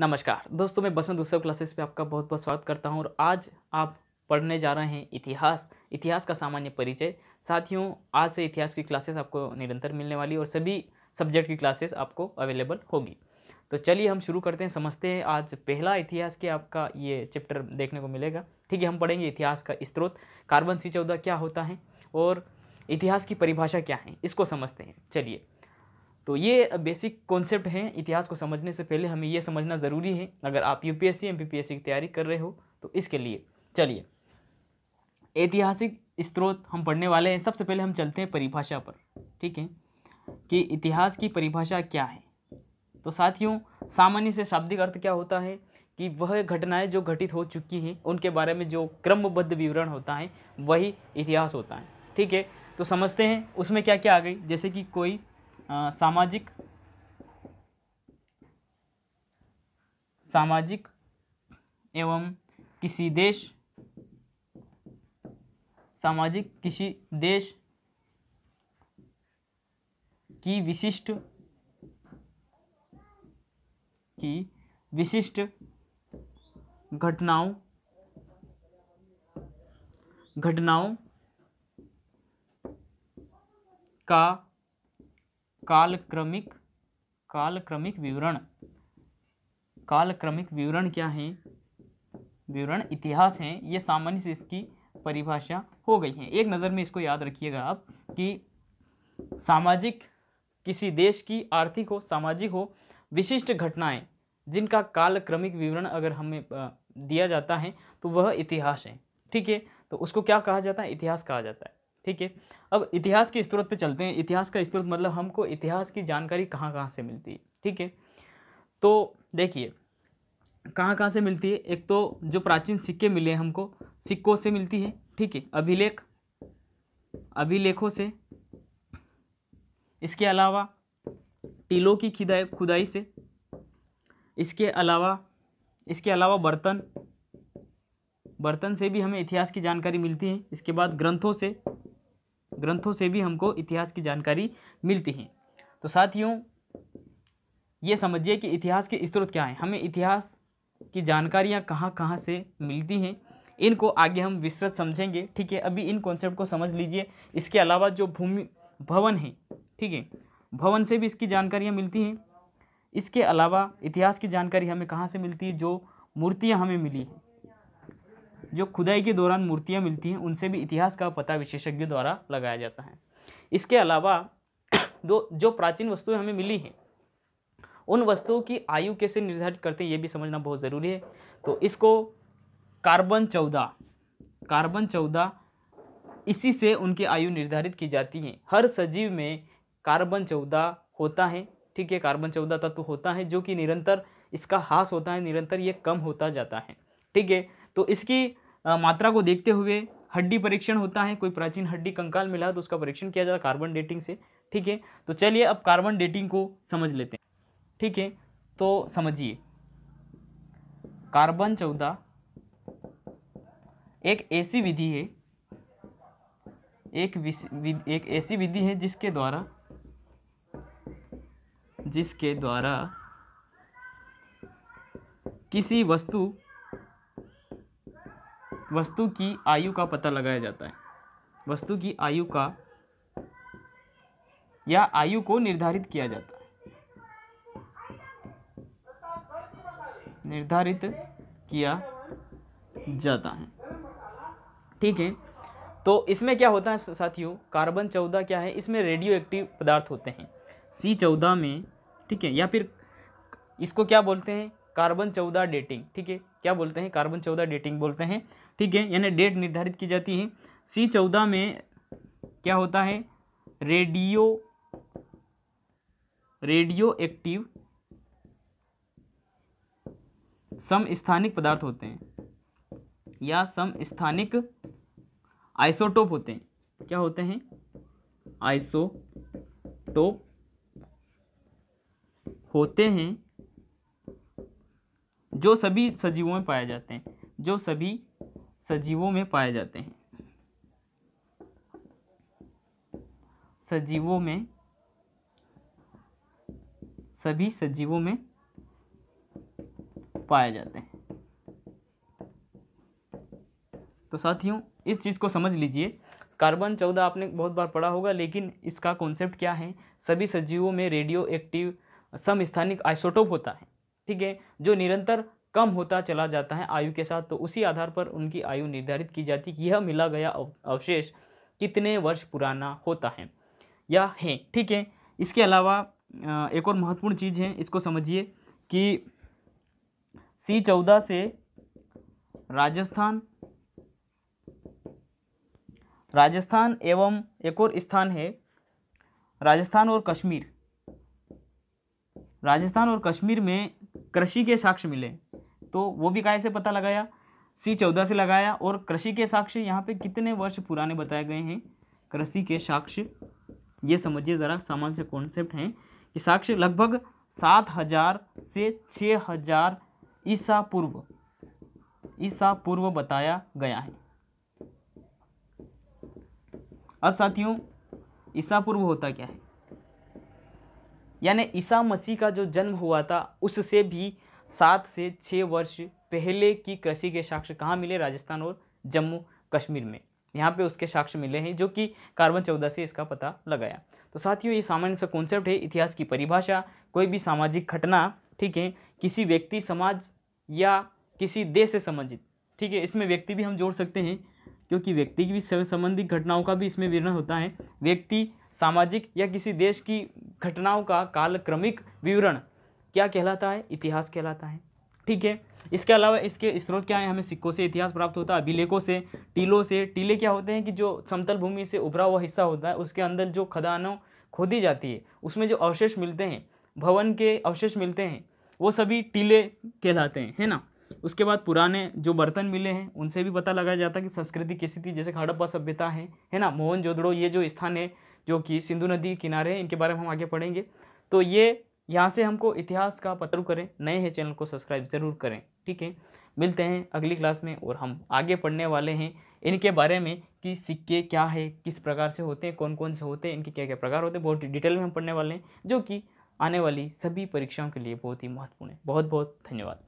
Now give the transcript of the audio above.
नमस्कार दोस्तों मैं बसंत उत्सव क्लासेस पे आपका बहुत बहुत स्वागत करता हूँ और आज आप पढ़ने जा रहे हैं इतिहास इतिहास का सामान्य परिचय साथियों आज से इतिहास की क्लासेस आपको निरंतर मिलने वाली और सभी सब्जेक्ट की क्लासेस आपको अवेलेबल होगी तो चलिए हम शुरू करते हैं समझते हैं आज पहला इतिहास के आपका ये चैप्टर देखने को मिलेगा ठीक है हम पढ़ेंगे इतिहास का स्त्रोत कार्बन सी चौदह क्या होता है और इतिहास की परिभाषा क्या है इसको समझते हैं चलिए तो ये बेसिक कॉन्सेप्ट हैं इतिहास को समझने से पहले हमें ये समझना ज़रूरी है अगर आप यू पी पीपीएससी की तैयारी कर रहे हो तो इसके लिए चलिए ऐतिहासिक स्त्रोत हम पढ़ने वाले हैं सबसे पहले हम चलते हैं परिभाषा पर ठीक है कि इतिहास की परिभाषा क्या है तो साथियों सामान्य से शाब्दिक अर्थ क्या होता है कि वह घटनाएं जो घटित हो चुकी हैं उनके बारे में जो क्रमबद्ध विवरण होता है वही इतिहास होता है ठीक है तो समझते हैं उसमें क्या क्या आ गई जैसे कि कोई सामाजिक सामाजिक एवं किसी देश सामाजिक किसी देश की विशिष्ट की विशिष्ट घटनाओं घटनाओं का कालक्रमिक कालक्रमिक विवरण कालक्रमिक विवरण क्या है विवरण इतिहास हैं ये सामान्य से इसकी परिभाषा हो गई है एक नज़र में इसको याद रखिएगा आप कि सामाजिक किसी देश की आर्थिक हो सामाजिक हो विशिष्ट घटनाएं जिनका कालक्रमिक विवरण अगर हमें दिया जाता है तो वह इतिहास है ठीक है तो उसको क्या कहा जाता है इतिहास कहा जाता है ठीक है अब इतिहास के स्त्रोत पे चलते हैं इतिहास का स्त्रोत मतलब हमको इतिहास की जानकारी कहाँ कहाँ से मिलती है ठीक है तो देखिए कहाँ कहाँ से मिलती है एक तो जो प्राचीन सिक्के मिले हैं हमको सिक्कों से मिलती है ठीक है अभिलेख अभिलेखों से इसके अलावा टीलों की खुदाई खुदाई से इसके अलावा इसके अलावा बर्तन बर्तन से भी हमें इतिहास की जानकारी मिलती है इसके बाद ग्रंथों से ग्रंथों से भी हमको इतिहास की जानकारी मिलती है तो साथियों ये समझिए कि इतिहास के स्त्रोत क्या हैं हमें इतिहास की जानकारियाँ कहाँ कहाँ से मिलती हैं इनको आगे हम विस्तृत समझेंगे ठीक है अभी इन कॉन्सेप्ट को समझ लीजिए इसके अलावा जो भूमि भवन है ठीक है भवन से भी इसकी जानकारियाँ मिलती हैं इसके अलावा इतिहास की जानकारी हमें कहाँ से मिलती है जो मूर्तियाँ हमें मिली हैं जो खुदाई के दौरान मूर्तियाँ मिलती हैं उनसे भी इतिहास का पता विशेषज्ञों द्वारा लगाया जाता है इसके अलावा दो जो प्राचीन वस्तुएं हमें मिली हैं उन वस्तुओं की आयु कैसे निर्धारित करते हैं ये भी समझना बहुत ज़रूरी है तो इसको कार्बन चौदह कार्बन चौदह इसी से उनकी आयु निर्धारित की जाती है हर सजीव में कार्बन चौदह होता है ठीक है कार्बन चौदह तत्व होता है जो कि निरंतर इसका हास होता है निरंतर ये कम होता जाता है ठीक है तो इसकी मात्रा को देखते हुए हड्डी परीक्षण होता है कोई प्राचीन हड्डी कंकाल मिला तो उसका परीक्षण किया जाता है कार्बन डेटिंग से ठीक है तो चलिए अब कार्बन डेटिंग को समझ लेते हैं ठीक है तो समझिए कार्बन चौदह एक ऐसी विधि है एक विध, एक ऐसी विधि है जिसके द्वारा जिसके द्वारा किसी वस्तु वस्तु की आयु का पता लगाया जाता है वस्तु की आयु का या आयु को निर्धारित किया जाता है निर्धारित किया जाता है ठीक है तो इसमें क्या होता है साथियों कार्बन चौदह क्या है इसमें रेडियो एक्टिव पदार्थ होते हैं सी चौदह में ठीक है या फिर इसको क्या बोलते हैं कार्बन चौदह डेटिंग ठीक है क्या बोलते हैं कार्बन चौदह डेटिंग बोलते हैं ठीक है यानी डेट निर्धारित की जाती है सी चौदह में क्या होता है रेडियो रेडियो एक्टिव सम स्थानिक पदार्थ होते हैं या सम स्थानिक आइसोटोप होते हैं क्या होते हैं आइसोटोप होते हैं जो सभी सजीवों में पाए जाते हैं जो सभी सजीवों में पाए जाते हैं सजीवों में सभी सजीवों में पाए जाते हैं तो साथियों इस चीज़ को समझ लीजिए कार्बन चौदह आपने बहुत बार पढ़ा होगा लेकिन इसका कॉन्सेप्ट क्या है सभी सजीवों में रेडियो एक्टिव समस्थानिक आइसोटोप होता है ठीक है जो निरंतर कम होता चला जाता है आयु के साथ तो उसी आधार पर उनकी आयु निर्धारित की जाती है कि यह मिला गया अवशेष कितने वर्ष पुराना होता है या है ठीक है इसके अलावा एक और महत्वपूर्ण चीज़ है इसको समझिए कि सी चौदह से राजस्थान राजस्थान एवं एक और स्थान है राजस्थान और कश्मीर राजस्थान और कश्मीर में कृषि के साक्ष्य मिले तो वो भी काय से पता लगाया सी चौदह से लगाया और कृषि के साक्ष्य यहाँ पे कितने वर्ष पुराने बताए गए हैं कृषि के साक्ष्य ये समझिए ज़रा सामान्य से कॉन्सेप्ट हैं कि साक्ष्य लगभग सात हजार से छः हजार ईसा पूर्व ईसा पूर्व बताया गया है अब साथियों ईसा पूर्व होता क्या है यानी ईसा मसीह का जो जन्म हुआ था उससे भी सात से छः वर्ष पहले की कृषि के साक्ष्य कहाँ मिले राजस्थान और जम्मू कश्मीर में यहाँ पे उसके साक्ष्य मिले हैं जो कि कार्बन चौदह से इसका पता लगाया तो साथियों ये सामान्य सा कॉन्सेप्ट है इतिहास की परिभाषा कोई भी सामाजिक घटना ठीक है किसी व्यक्ति समाज या किसी देश से संबंधित ठीक है इसमें व्यक्ति भी हम जोड़ सकते हैं क्योंकि व्यक्ति की भी संबंधित घटनाओं का भी इसमें विवरण होता है व्यक्ति सामाजिक या किसी देश की घटनाओं का कालक्रमिक विवरण क्या कहलाता है इतिहास कहलाता है ठीक है इसके अलावा इसके स्रोत क्या है हमें सिक्कों से इतिहास प्राप्त होता है अभिलेखों से टीलों से टीले क्या होते हैं कि जो समतल भूमि से उभरा हुआ हिस्सा होता है उसके अंदर जो खदानों खोदी जाती है उसमें जो अवशेष मिलते हैं भवन के अवशेष मिलते हैं वो सभी टीले कहलाते हैं है ना उसके बाद पुराने जो बर्तन मिले हैं उनसे भी पता लगाया जाता है कि संस्कृति कैसी थी जैसे हड़प्पा सभ्यता है है ना मोहन जोदड़ो ये जो स्थान है जो कि सिंधु नदी किनारे हैं इनके बारे में हम आगे पढ़ेंगे तो ये यहाँ से हमको इतिहास का पत्र करें नए हैं चैनल को सब्सक्राइब ज़रूर करें ठीक है मिलते हैं अगली क्लास में और हम आगे पढ़ने वाले हैं इनके बारे में कि सिक्के क्या है किस प्रकार से होते हैं कौन कौन से होते हैं इनके क्या क्या प्रकार होते हैं बहुत डिटेल में हम पढ़ने वाले हैं जो कि आने वाली सभी परीक्षाओं के लिए बहुत ही महत्वपूर्ण है बहुत बहुत धन्यवाद